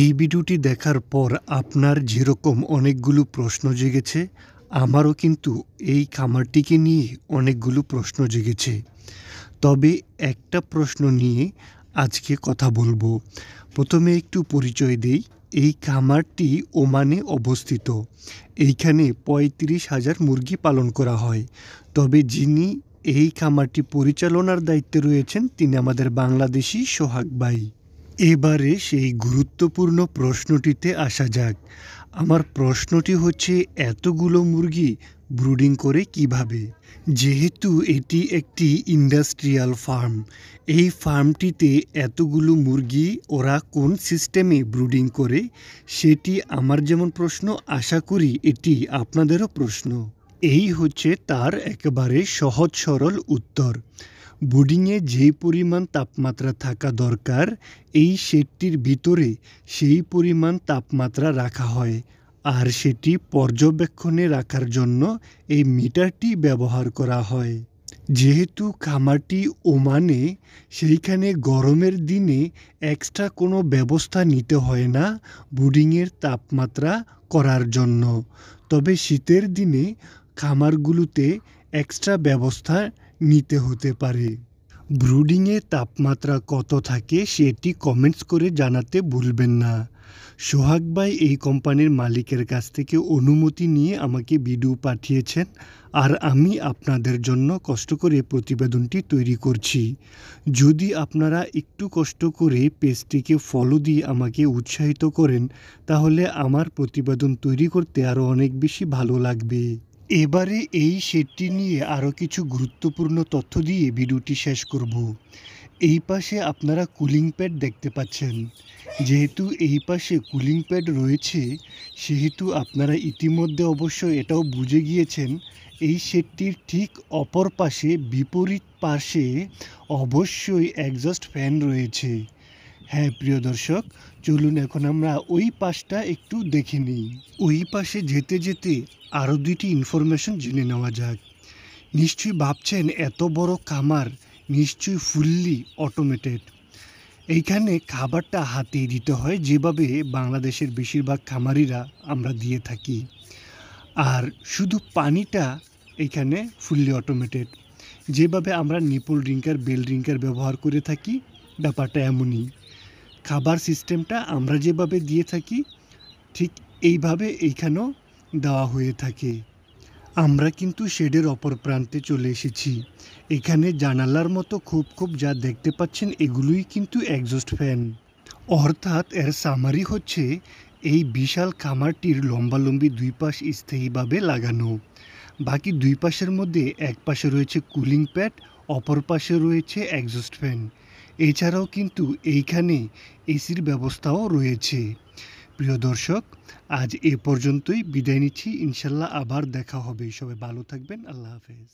এই ভিডিওটি দেখার পর আপনার যেরকম অনেকগুলো প্রশ্ন জেগেছে আমারও কিন্তু এই খামারটিকে নিয়ে অনেকগুলো প্রশ্ন জেগেছে তবে একটা প্রশ্ন নিয়ে আজকে কথা বলবো প্রথমে একটু পরিচয় দেই এই খামারটি ওমানে অবস্থিত এইখানে পঁয়ত্রিশ হাজার মুরগি পালন করা হয় তবে যিনি এই খামারটি পরিচালনার দায়িত্বে রয়েছেন তিনি আমাদের বাংলাদেশি সোহাগ বাই এবারে সেই গুরুত্বপূর্ণ প্রশ্নটিতে আসা যাক আমার প্রশ্নটি হচ্ছে এতগুলো মুরগি ব্রুডিং করে কিভাবে যেহেতু এটি একটি ইন্ডাস্ট্রিয়াল ফার্ম এই ফার্মটিতে এতগুলো মুরগি ওরা কোন সিস্টেমে ব্রুডিং করে সেটি আমার যেমন প্রশ্ন আশা করি এটি আপনাদেরও প্রশ্ন এই হচ্ছে তার একেবারে সহজ সরল উত্তর বোর্ডিংয়ে যে পরিমাণ তাপমাত্রা থাকা দরকার এই শেডটির ভিতরে সেই পরিমাণ তাপমাত্রা রাখা হয় আর সেটি পর্যবেক্ষণে রাখার জন্য এই মিটারটি ব্যবহার করা হয় যেহেতু খামারটি ওমানে সেইখানে গরমের দিনে এক্সট্রা কোনো ব্যবস্থা নিতে হয় না বোর্ডিংয়ের তাপমাত্রা করার জন্য তবে শীতের দিনে খামারগুলোতে এক্সট্রা ব্যবস্থা নিতে হতে পারে ব্রুডিংয়ে তাপমাত্রা কত থাকে সেটি কমেন্টস করে জানাতে ভুলবেন না সোহাগ ভাই এই কোম্পানির মালিকের কাছ থেকে অনুমতি নিয়ে আমাকে ভিডিও পাঠিয়েছেন আর আমি আপনাদের জন্য কষ্ট করে প্রতিবেদনটি তৈরি করছি যদি আপনারা একটু কষ্ট করে পেজটিকে ফলো দিয়ে আমাকে উৎসাহিত করেন তাহলে আমার প্রতিবেদন তৈরি করতে আরও অনেক বেশি ভালো লাগবে এবারে এই শেডটি নিয়ে আরও কিছু গুরুত্বপূর্ণ তথ্য দিয়ে ভিডিওটি শেষ করব এই পাশে আপনারা কুলিং প্যাড দেখতে পাচ্ছেন যেহেতু এই পাশে কুলিং প্যাড রয়েছে সেহেতু আপনারা ইতিমধ্যে অবশ্য এটাও বুঝে গিয়েছেন এই সেটটির ঠিক অপর পাশে বিপরীত পাশে অবশ্যই একজস্ট ফ্যান রয়েছে হ্যাঁ প্রিয় দর্শক চলুন এখন আমরা ওই পাশটা একটু দেখে নিই ওই পাশে যেতে যেতে আরও দুইটি ইনফরমেশন জেনে নেওয়া যাক নিশ্চয়ই ভাবছেন এত বড় খামার নিশ্চয়ই ফুললি অটোমেটেড এইখানে খাবারটা হাতে দিতে হয় যেভাবে বাংলাদেশের বেশিরভাগ খামারিরা আমরা দিয়ে থাকি আর শুধু পানিটা এখানে ফুললি অটোমেটেড যেভাবে আমরা নিপুল ড্রিঙ্কার বেল ড্রিঙ্কার ব্যবহার করে থাকি ব্যাপারটা এমনই খাবার সিস্টেমটা আমরা যেভাবে দিয়ে থাকি ঠিক এইভাবে এইখানেও দেওয়া হয়ে থাকে আমরা কিন্তু শেডের অপর প্রান্তে চলে এসেছি এখানে জানালার মতো খুব খুব যা দেখতে পাচ্ছেন এগুলোই কিন্তু একজস্ট ফ্যান অর্থাৎ এর সামারি হচ্ছে এই বিশাল খামারটির লম্বালম্বি দুই পাশ স্থায়ীভাবে লাগানো বাকি দুই পাশের মধ্যে এক পাশে রয়েছে কুলিং প্যাড অপর পাশে রয়েছে একজস্ট ফ্যান এছাড়াও কিন্তু এইখানে এসির ব্যবস্থাও রয়েছে প্রিয় দর্শক আজ এ পর্যন্তই বিদায় নিচ্ছি ইনশাল্লাহ আবার দেখা হবে সবাই ভালো থাকবেন আল্লাহ হাফেজ